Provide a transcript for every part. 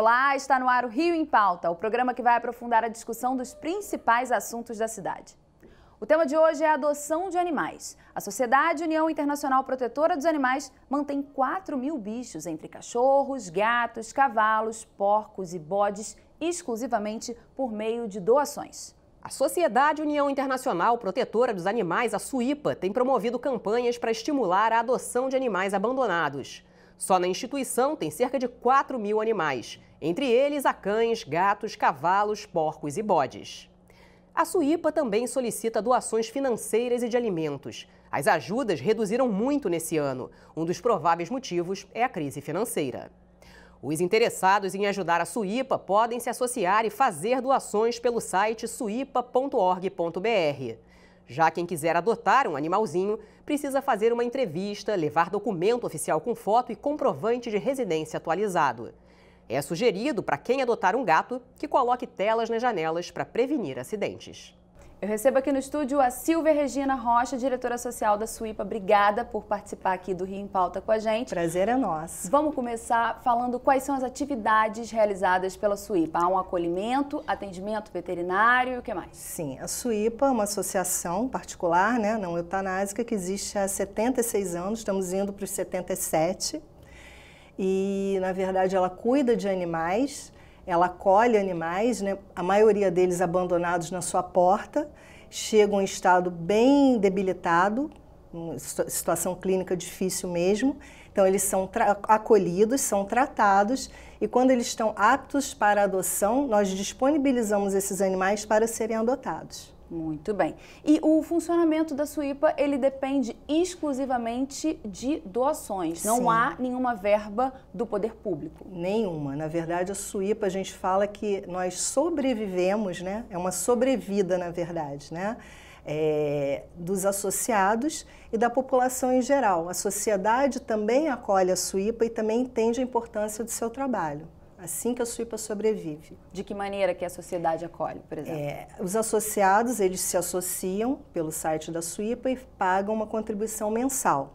Olá, está no ar o Rio em Pauta, o programa que vai aprofundar a discussão dos principais assuntos da cidade. O tema de hoje é a adoção de animais. A Sociedade União Internacional Protetora dos Animais mantém 4 mil bichos, entre cachorros, gatos, cavalos, porcos e bodes, exclusivamente por meio de doações. A Sociedade União Internacional Protetora dos Animais, a SUIPA, tem promovido campanhas para estimular a adoção de animais abandonados. Só na instituição tem cerca de 4 mil animais, entre eles há cães, gatos, cavalos, porcos e bodes. A Suípa também solicita doações financeiras e de alimentos. As ajudas reduziram muito nesse ano. Um dos prováveis motivos é a crise financeira. Os interessados em ajudar a Suípa podem se associar e fazer doações pelo site suipa.org.br. Já quem quiser adotar um animalzinho precisa fazer uma entrevista, levar documento oficial com foto e comprovante de residência atualizado. É sugerido para quem adotar um gato que coloque telas nas janelas para prevenir acidentes. Eu recebo aqui no estúdio a Silvia Regina Rocha, diretora social da Suípa. Obrigada por participar aqui do Rio em Pauta com a gente. Prazer é nosso. Vamos começar falando quais são as atividades realizadas pela Suípa. Há um acolhimento, atendimento veterinário, o que mais? Sim, a Suípa é uma associação particular, né, não eutanásica, que existe há 76 anos, estamos indo para os 77. E, na verdade, ela cuida de animais ela acolhe animais, né? a maioria deles abandonados na sua porta, chegam em estado bem debilitado, situação clínica difícil mesmo. Então, eles são acolhidos, são tratados e, quando eles estão aptos para adoção, nós disponibilizamos esses animais para serem adotados. Muito bem. E o funcionamento da Suípa, ele depende exclusivamente de doações. Não Sim. há nenhuma verba do poder público. Nenhuma. Na verdade, a Suípa, a gente fala que nós sobrevivemos, né? É uma sobrevida, na verdade, né? É, dos associados e da população em geral. A sociedade também acolhe a Suípa e também entende a importância do seu trabalho assim que a SUIPA sobrevive. De que maneira que a sociedade acolhe, por exemplo? É, os associados, eles se associam pelo site da SUIPA e pagam uma contribuição mensal.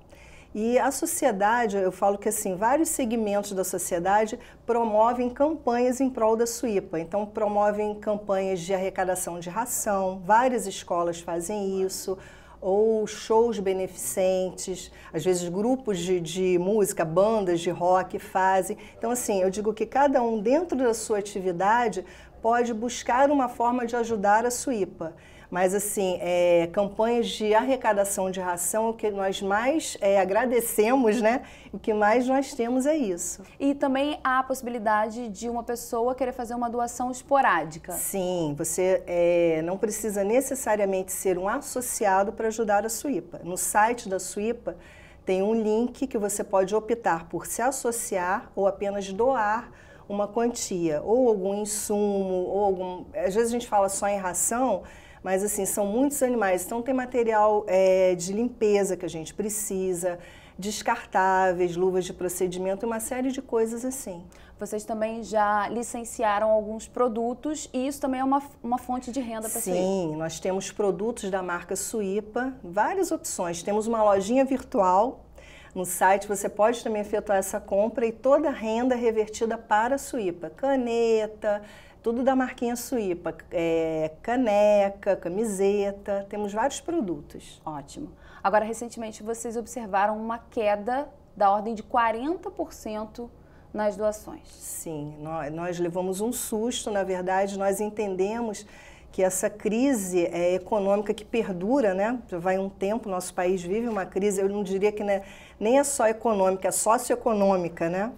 E a sociedade, eu falo que assim, vários segmentos da sociedade promovem campanhas em prol da SUIPA. Então, promovem campanhas de arrecadação de ração, várias escolas fazem isso ou shows beneficentes, às vezes grupos de, de música, bandas de rock fazem. Então, assim, eu digo que cada um, dentro da sua atividade, pode buscar uma forma de ajudar a IPA. Mas, assim, é, campanhas de arrecadação de ração, o que nós mais é, agradecemos, né? O que mais nós temos é isso. E também há a possibilidade de uma pessoa querer fazer uma doação esporádica. Sim, você é, não precisa necessariamente ser um associado para ajudar a Suípa. No site da Suípa tem um link que você pode optar por se associar ou apenas doar uma quantia, ou algum insumo, ou algum... Às vezes a gente fala só em ração, mas assim, são muitos animais. Então tem material é, de limpeza que a gente precisa, descartáveis, luvas de procedimento, uma série de coisas assim. Vocês também já licenciaram alguns produtos e isso também é uma, uma fonte de renda para vocês? Sim, nós temos produtos da marca Suípa, várias opções. Temos uma lojinha virtual no site, você pode também efetuar essa compra e toda a renda revertida para a Suípa. Caneta, tudo da marquinha Suípa, é, caneca, camiseta, temos vários produtos. Ótimo. Agora, recentemente vocês observaram uma queda da ordem de 40% nas doações. Sim, nós, nós, levamos um susto, na verdade, nós entendemos que essa crise é, econômica que perdura, né? Já vai um tempo, nosso país vive uma crise, eu não diria que né, nem é só econômica, é socioeconômica, né?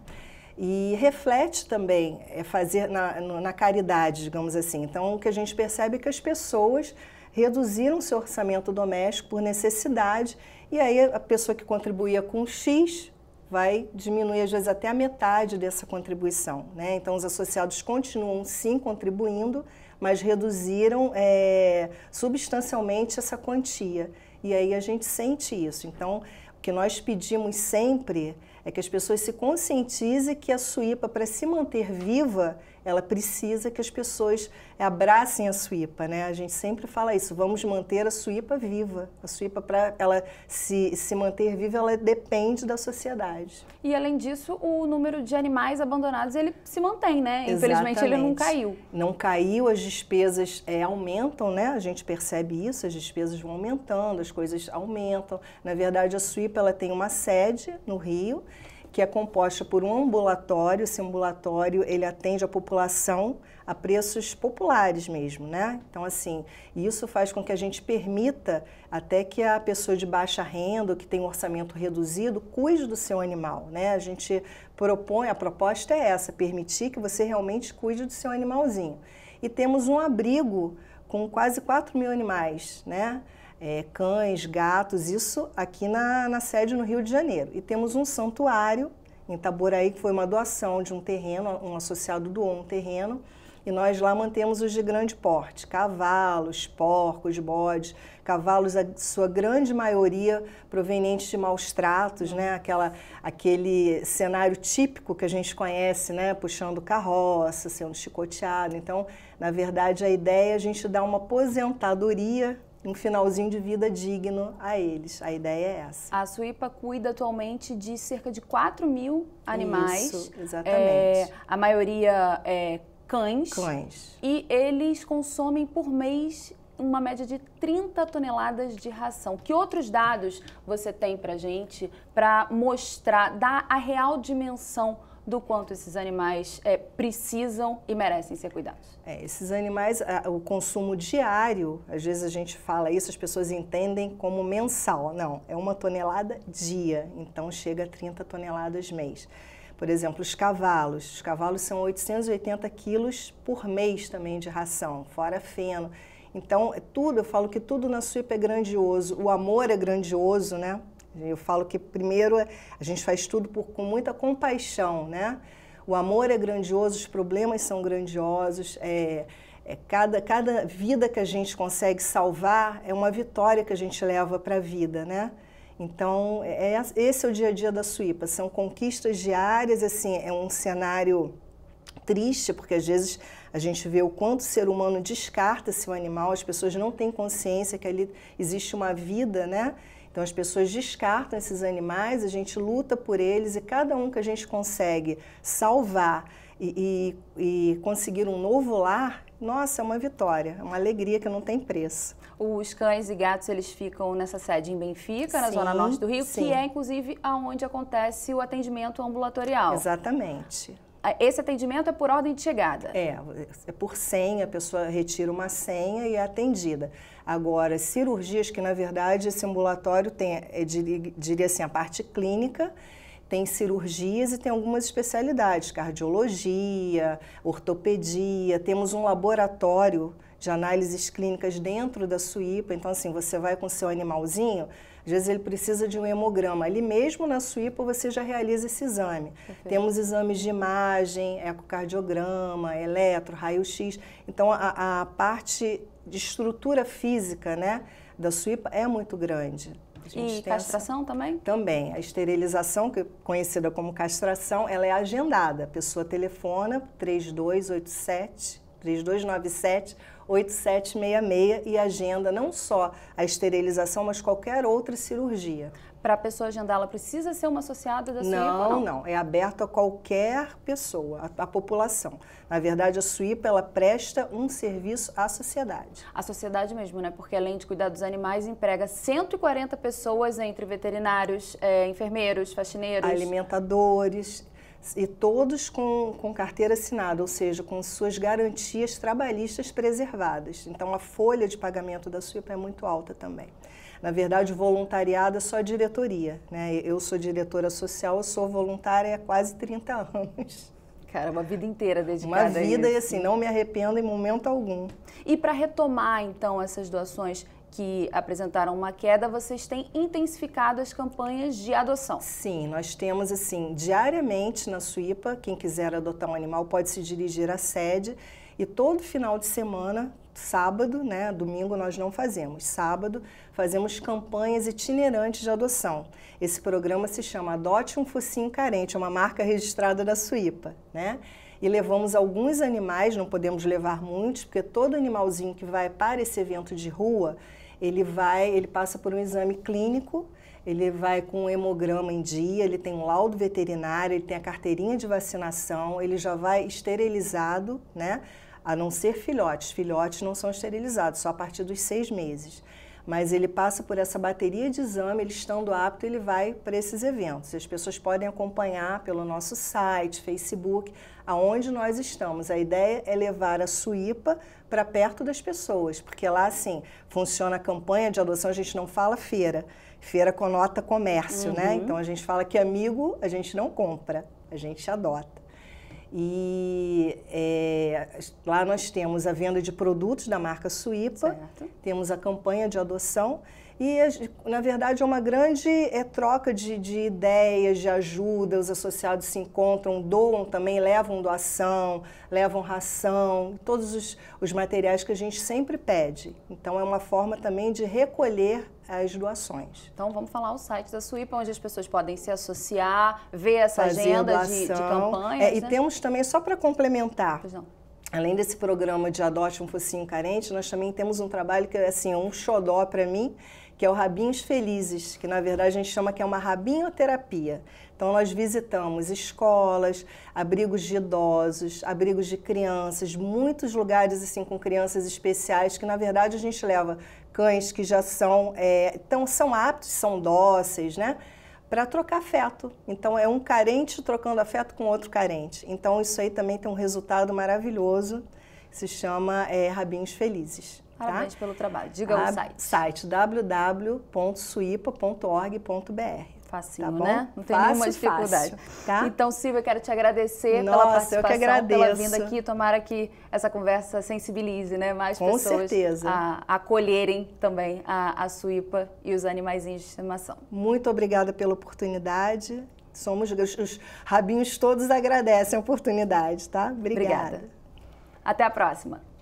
e reflete também é fazer na, na caridade, digamos assim. Então, o que a gente percebe é que as pessoas reduziram seu orçamento doméstico por necessidade e aí a pessoa que contribuía com X vai diminuir às vezes até a metade dessa contribuição. Né? Então, os associados continuam sim contribuindo, mas reduziram é, substancialmente essa quantia. E aí a gente sente isso. Então, o que nós pedimos sempre é que as pessoas se conscientizem que a Suípa, para se manter viva, ela precisa que as pessoas abracem a Suípa, né? A gente sempre fala isso, vamos manter a Suípa viva. A Suípa, para ela se, se manter viva, ela depende da sociedade. E além disso, o número de animais abandonados, ele se mantém, né? Infelizmente, Exatamente. ele não caiu. Não caiu, as despesas é, aumentam, né? A gente percebe isso, as despesas vão aumentando, as coisas aumentam. Na verdade, a Suípa, ela tem uma sede no Rio, que é composta por um ambulatório. Esse ambulatório ele atende a população a preços populares mesmo, né? Então assim, isso faz com que a gente permita até que a pessoa de baixa renda, que tem um orçamento reduzido, cuide do seu animal, né? A gente propõe, a proposta é essa, permitir que você realmente cuide do seu animalzinho. E temos um abrigo com quase 4 mil animais, né? é, cães, gatos, isso aqui na, na sede no Rio de Janeiro. E temos um santuário em Itaboraí, que foi uma doação de um terreno, um associado doou um terreno, e nós lá mantemos os de grande porte, cavalos, porcos, bodes, cavalos, a sua grande maioria provenientes de maus tratos, né? Aquela, aquele cenário típico que a gente conhece, né? Puxando carroça, sendo chicoteado. Então, na verdade, a ideia é a gente dar uma aposentadoria um finalzinho de vida digno a eles. A ideia é essa. A Suípa cuida atualmente de cerca de 4 mil animais. Isso, exatamente. É, a maioria é cães. Cães. E eles consomem por mês uma média de 30 toneladas de ração. Que outros dados você tem para gente para mostrar, dar a real dimensão do quanto esses animais é, precisam e merecem ser cuidados. É, esses animais, o consumo diário, às vezes a gente fala isso, as pessoas entendem como mensal. Não, é uma tonelada dia, então chega a 30 toneladas mês. Por exemplo, os cavalos. Os cavalos são 880 quilos por mês também de ração, fora feno. Então, é tudo, eu falo que tudo na SUIP é grandioso. O amor é grandioso, né? Eu falo que primeiro é, a gente faz tudo por, com muita compaixão, né? O amor é grandioso, os problemas são grandiosos. É, é cada, cada vida que a gente consegue salvar é uma vitória que a gente leva para a vida, né? Então, é, é, esse é o dia a dia da Suípa. São conquistas diárias, assim, é um cenário triste, porque às vezes a gente vê o quanto o ser humano descarta-se o animal, as pessoas não têm consciência que ali existe uma vida, né? Então as pessoas descartam esses animais, a gente luta por eles e cada um que a gente consegue salvar e, e, e conseguir um novo lar, nossa, é uma vitória, é uma alegria que não tem preço. Os cães e gatos, eles ficam nessa sede em Benfica, na zona norte do Rio, sim. que é inclusive aonde acontece o atendimento ambulatorial. Exatamente esse atendimento é por ordem de chegada? É, é por senha, a pessoa retira uma senha e é atendida. Agora, cirurgias que, na verdade, esse ambulatório tem, é, diria assim, a parte clínica, tem cirurgias e tem algumas especialidades, cardiologia, ortopedia, temos um laboratório de análises clínicas dentro da Suipa. então assim, você vai com seu animalzinho, às vezes ele precisa de um hemograma. Ali mesmo na SUIPO você já realiza esse exame. Perfeito. Temos exames de imagem, ecocardiograma, eletro, raio-x. Então a, a parte de estrutura física né, da SUIPA é muito grande. E castração essa... também? Também. A esterilização, que é conhecida como castração, ela é agendada. A pessoa telefona 3287, 3297 8766 e agenda não só a esterilização, mas qualquer outra cirurgia. Para a pessoa agendar, ela precisa ser uma associada da SUIPA? Não, não, não. É aberto a qualquer pessoa, a, a população. Na verdade, a SUIPA ela presta um serviço à sociedade. À sociedade mesmo, né? Porque além de cuidar dos animais, emprega 140 pessoas entre veterinários, é, enfermeiros, faxineiros, alimentadores, e todos com, com carteira assinada, ou seja, com suas garantias trabalhistas preservadas. Então, a folha de pagamento da SUIPA é muito alta também. Na verdade, voluntariada é só diretoria. Né? Eu sou diretora social, eu sou voluntária há quase 30 anos. Cara, uma vida inteira dedicada uma vida, isso. e assim, não me arrependo em momento algum. E para retomar, então, essas doações, que apresentaram uma queda, vocês têm intensificado as campanhas de adoção. Sim, nós temos assim, diariamente na Suípa, quem quiser adotar um animal pode se dirigir à sede e todo final de semana, sábado, né, domingo nós não fazemos, sábado fazemos campanhas itinerantes de adoção. Esse programa se chama Adote um Focinho Carente, é uma marca registrada da Suípa, né? e levamos alguns animais, não podemos levar muitos, porque todo animalzinho que vai para esse evento de rua, ele vai, ele passa por um exame clínico, ele vai com um hemograma em dia, ele tem um laudo veterinário, ele tem a carteirinha de vacinação, ele já vai esterilizado, né? A não ser filhotes. Filhotes não são esterilizados, só a partir dos seis meses mas ele passa por essa bateria de exame, ele estando apto, ele vai para esses eventos. As pessoas podem acompanhar pelo nosso site, Facebook, aonde nós estamos. A ideia é levar a Suípa para perto das pessoas, porque lá, assim, funciona a campanha de adoção, a gente não fala feira. Feira conota comércio, né? uhum. né? Então a gente fala que amigo a gente não compra, a gente adota. E é, lá nós temos a venda de produtos da marca Suípa, temos a campanha de adoção e, na verdade, é uma grande é, troca de, de, ideias, de ajuda. Os associados se encontram, doam também, levam doação, levam ração, todos os, os materiais que a gente sempre pede. Então, é uma forma também de recolher as doações. Então vamos falar o site da SUIPA, onde as pessoas podem se associar, ver essa Fazer agenda de, de, campanhas. É, e né? temos também, só para complementar, Além desse programa de Adote um Focinho Carente, nós também temos um trabalho que é assim, um xodó para mim, que é o Rabinhos Felizes, que na verdade a gente chama que é uma rabinhoterapia. Então nós visitamos escolas, abrigos de idosos, abrigos de crianças, muitos lugares assim com crianças especiais que na verdade a gente leva cães que já são é, tão, são aptos, são dóceis, né? para trocar afeto. Então é um carente trocando afeto com outro carente. Então isso aí também tem um resultado maravilhoso. Se chama é, Rabinhos Felizes. Tá? Parabéns tá? pelo trabalho. Diga A, o site. Site www.suipa.org.br facinho, tá né? bom? né? Não tem fácil, nenhuma dificuldade. Fácil, tá? Então, Silvia, eu quero te agradecer Nossa, pela participação, eu que agradeço. pela vinda aqui. Tomara que essa conversa sensibilize né, mais Com pessoas certeza. a acolherem também a, a suípa e os animais de estimação. Muito obrigada pela oportunidade. Somos os rabinhos todos agradecem a oportunidade, tá? Obrigada. obrigada. Até a próxima.